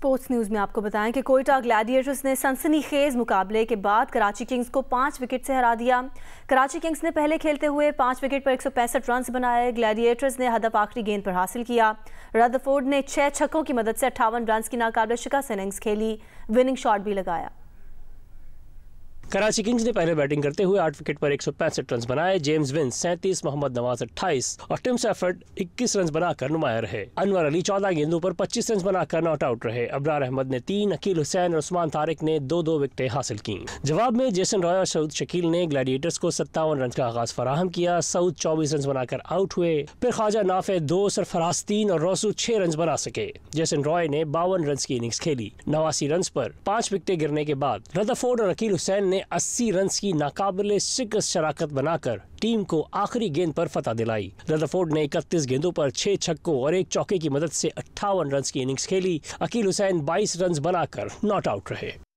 sports news में आपको बताएं कि कोयटा ग्लैडिएटर्स ने सनसनी खेज मुकाबले के बाद कराची किंग्स को पांच विकेट से हरा दिया कराची किंग्स ने पहले खेलते हुए पांच विकेट पर एक रन बनाए ग्लैडिएटर्स ने हदफ आखिरी गेंद पर हासिल किया रदफोर्ड ने छह छक्कों की मदद से अट्ठावन रन की नाकाबले शिकस्त इनिंग्स खेली विनिंग शॉट भी लगाया कराची किंग्स ने पहले बैटिंग करते हुए आठ विकेट पर एक रन बनाए जेम्स विंस सैंतीस मोहम्मद नवाज अट्ठाईस और टिम सैफर्ड इक्कीस रन बनाकर नुमाया रहे अनवर अली चौदह गेंदों पर पच्चीस रन बनाकर नॉट आउट रहे अबरार अहमद ने तीन अकील हुसैन और उस्मान तारिक ने दो दो विकेटें हासिल की जवाब में जेसन रॉय और सऊद शकील ने ग्लैडिएटर्स को सत्तावन रन का आगाज फराहम किया सऊद चौबीस रन बनाकर आउट हुए फिर ख्वाजा नाफे दो सरफराज तीन और रोसू छह रन बना सके जेसन रॉय ने बावन रन की इनिंग्स खेली नवासी रन पर पांच विकेटें गिरने के बाद रदरफोर्ड और अकील हुसैन ने ने 80 रन की नाकाबले शिकस्त शराकत बनाकर टीम को आखिरी गेंद पर फतह दिलाई रदरफोर्ड ने 31 गेंदों पर 6 छक्कों और एक चौके की मदद से अट्ठावन रन की इनिंग्स खेली अकील हुसैन 22 रन बनाकर नॉट आउट रहे